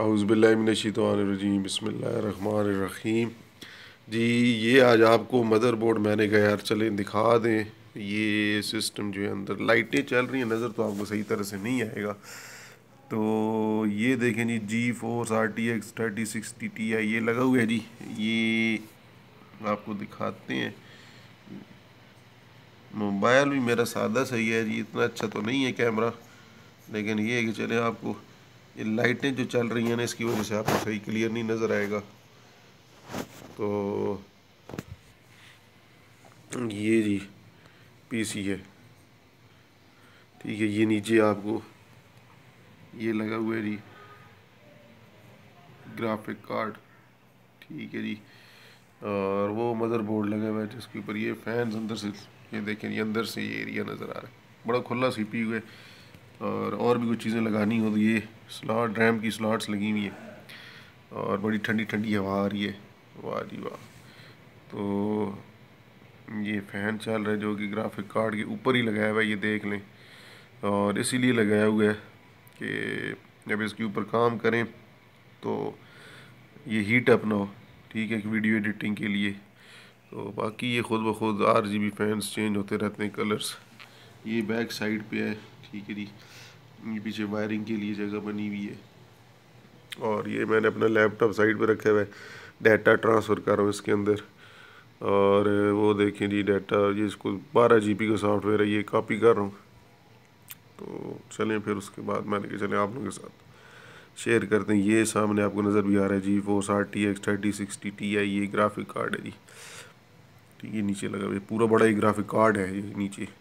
अज़बिल्लिनशीतवानरजीम बसमीम जी ये आज आपको मदर बोर्ड मैंने कहा यार चलें दिखा दें ये सिस्टम जो है अंदर लाइटें चल रही हैं नज़र तो आपको सही तरह से नहीं आएगा तो ये देखें G GeForce R T X thirty sixty T I ये लगा हुआ है जी ये आपको दिखाते हैं मोबाइल भी मेरा सादा सही है जी इतना अच्छा तो नहीं है कैमरा लेकिन ये है कि चले आपको ये लाइटें जो चल रही हैं ना इसकी वजह से आपको सही क्लियर नहीं नज़र आएगा तो ये जी पीसी है ठीक है ये नीचे आपको ये लगा हुआ है जी ग्राफिक कार्ड ठीक है जी और वो मदरबोर्ड लगा हुआ है जिसके ऊपर ये फैंस अंदर से ये देखें ये अंदर से ये एरिया नज़र आ रहा है बड़ा खुला सी पी हुआ है और और भी कुछ चीज़ें लगानी हो तो ये स्लॉट रैम की स्लॉट्स लगी हुई हैं और बड़ी ठंडी ठंडी हवा आ रही है वाह जी वाह तो ये फ़ैन चल रहा है जो कि ग्राफिक कार्ड के ऊपर ही लगाया हुआ है ये देख लें और इसीलिए लगाया हुआ है कि जब इसके ऊपर काम करें तो ये हीट अप ना हो ठीक है कि वीडियो एडिटिंग के लिए तो बाकी ये खुद ब खुद R G B fans change होते रहते हैं कलर्स ये बैक साइड पे है ठीक है जी ये पीछे वायरिंग के लिए जगह बनी हुई है और ये मैंने अपना लैपटॉप साइड पर रखा हुआ है डाटा ट्रांसफ़र कर रहा हूँ इसके अंदर और वो देखें जी डाटा ये इसको बारह जी का सॉफ्टवेयर है ये कॉपी कर रहा हूँ तो चलें फिर उसके बाद मैंने कहा चलें आप लोगों के साथ शेयर करते हैं ये सामने आपको नज़र भी आ रहा है GeForce R T X thirty sixty T I ये ग्राफिक कार्ड है जी ठीक तो है नीचे लगा हुआ पूरा बड़ा ही ग्राफिक कार्ड है ये नीचे